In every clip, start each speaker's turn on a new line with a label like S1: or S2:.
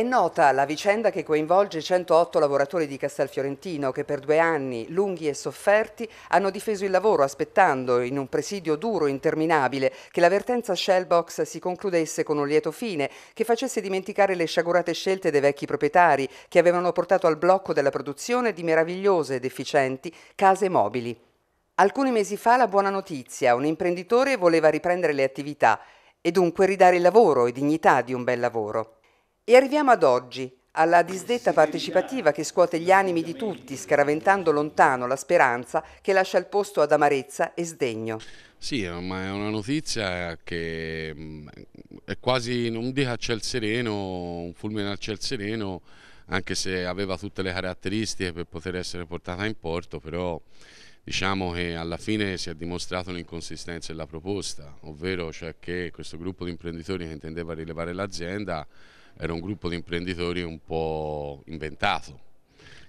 S1: È nota la vicenda che coinvolge 108 lavoratori di Castelfiorentino che per due anni, lunghi e sofferti, hanno difeso il lavoro aspettando, in un presidio duro e interminabile, che l'avvertenza Shellbox si concludesse con un lieto fine, che facesse dimenticare le sciagurate scelte dei vecchi proprietari che avevano portato al blocco della produzione di meravigliose ed efficienti case mobili. Alcuni mesi fa la buona notizia, un imprenditore voleva riprendere le attività e dunque ridare il lavoro e dignità di un bel lavoro. E arriviamo ad oggi, alla disdetta partecipativa che scuote gli animi di tutti, scaraventando lontano la speranza che lascia il posto ad amarezza e sdegno.
S2: Sì, eh, ma è una notizia che mm, è quasi, non dico a ciel sereno, un fulmine a ciel sereno, anche se aveva tutte le caratteristiche per poter essere portata in porto, però diciamo che alla fine si è dimostrato l'inconsistenza della proposta, ovvero cioè che questo gruppo di imprenditori che intendeva rilevare l'azienda era un gruppo di imprenditori un po' inventato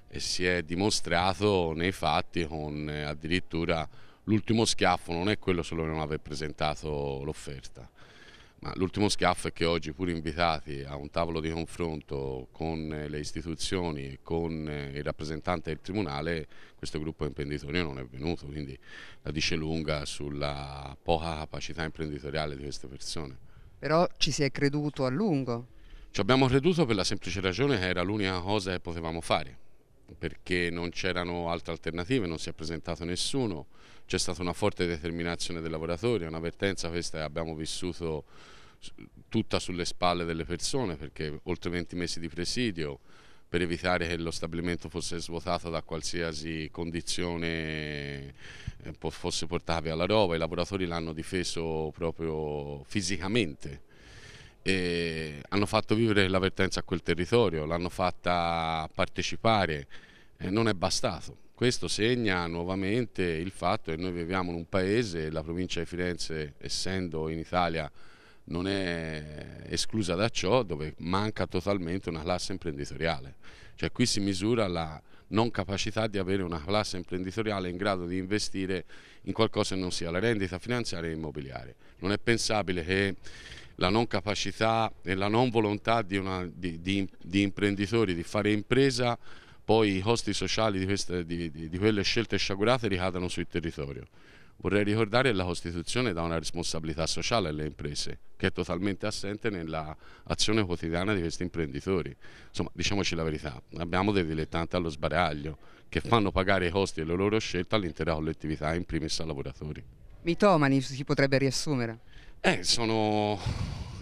S2: e si è dimostrato nei fatti con eh, addirittura l'ultimo schiaffo non è quello solo se non aver presentato l'offerta, ma l'ultimo schiaffo è che oggi pur invitati a un tavolo di confronto con eh, le istituzioni e con eh, il rappresentante del Tribunale, questo gruppo imprenditori non è venuto, quindi la dice lunga sulla poca capacità imprenditoriale di queste persone.
S1: Però ci si è creduto a lungo.
S2: Ci abbiamo creduto per la semplice ragione che era l'unica cosa che potevamo fare, perché non c'erano altre alternative, non si è presentato nessuno, c'è stata una forte determinazione dei lavoratori, un'avvertenza questa che abbiamo vissuto tutta sulle spalle delle persone, perché oltre 20 mesi di presidio, per evitare che lo stabilimento fosse svuotato da qualsiasi condizione eh, fosse portabile alla roba, i lavoratori l'hanno difeso proprio fisicamente e hanno fatto vivere l'avvertenza a quel territorio, l'hanno fatta partecipare, eh, non è bastato. Questo segna nuovamente il fatto che noi viviamo in un paese, la provincia di Firenze essendo in Italia non è esclusa da ciò, dove manca totalmente una classe imprenditoriale. Cioè qui si misura la, non capacità di avere una classe imprenditoriale in grado di investire in qualcosa che non sia la rendita finanziaria e immobiliare. Non è pensabile che la non capacità e la non volontà di, una, di, di, di imprenditori di fare impresa, poi i costi sociali queste, di quelle scelte sciagurate ricadano sul territorio. Vorrei ricordare che la Costituzione dà una responsabilità sociale alle imprese, che è totalmente assente nell'azione quotidiana di questi imprenditori. Insomma, diciamoci la verità, abbiamo dei dilettanti allo sbaraglio che fanno pagare i costi delle loro scelte all'intera collettività, in primis ai lavoratori.
S1: Mitomani si potrebbe riassumere?
S2: Eh, sono...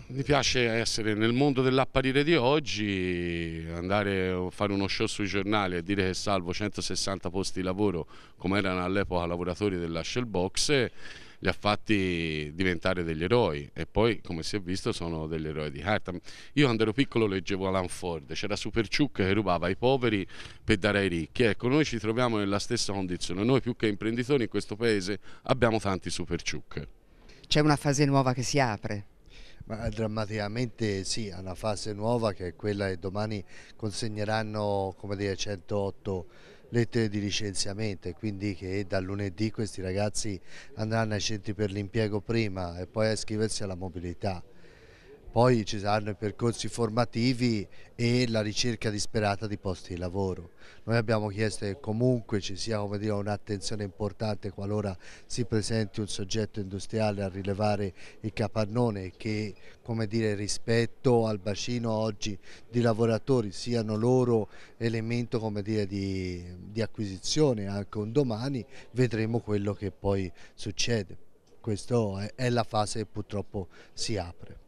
S2: mi piace essere nel mondo dell'apparire di oggi, andare a fare uno show sui giornali e dire che salvo 160 posti di lavoro come erano all'epoca lavoratori della Shellbox li ha fatti diventare degli eroi e poi come si è visto sono degli eroi di Hartam. Io quando ero piccolo leggevo Alan Ford, c'era Superciuc che rubava ai poveri per dare ai ricchi, ecco noi ci troviamo nella stessa condizione, noi più che imprenditori in questo paese abbiamo tanti Superciuc.
S1: C'è una fase nuova che si apre.
S3: Ma drammaticamente sì, a una fase nuova che è quella che domani consegneranno dire, 108 lettere di licenziamento quindi che da lunedì questi ragazzi andranno ai centri per l'impiego prima e poi a iscriversi alla mobilità. Poi ci saranno i percorsi formativi e la ricerca disperata di posti di lavoro. Noi abbiamo chiesto che comunque ci sia un'attenzione importante qualora si presenti un soggetto industriale a rilevare il capannone che dire, rispetto al bacino oggi di lavoratori siano loro elemento dire, di, di acquisizione anche un domani vedremo quello che poi succede. Questa è la fase che purtroppo si apre.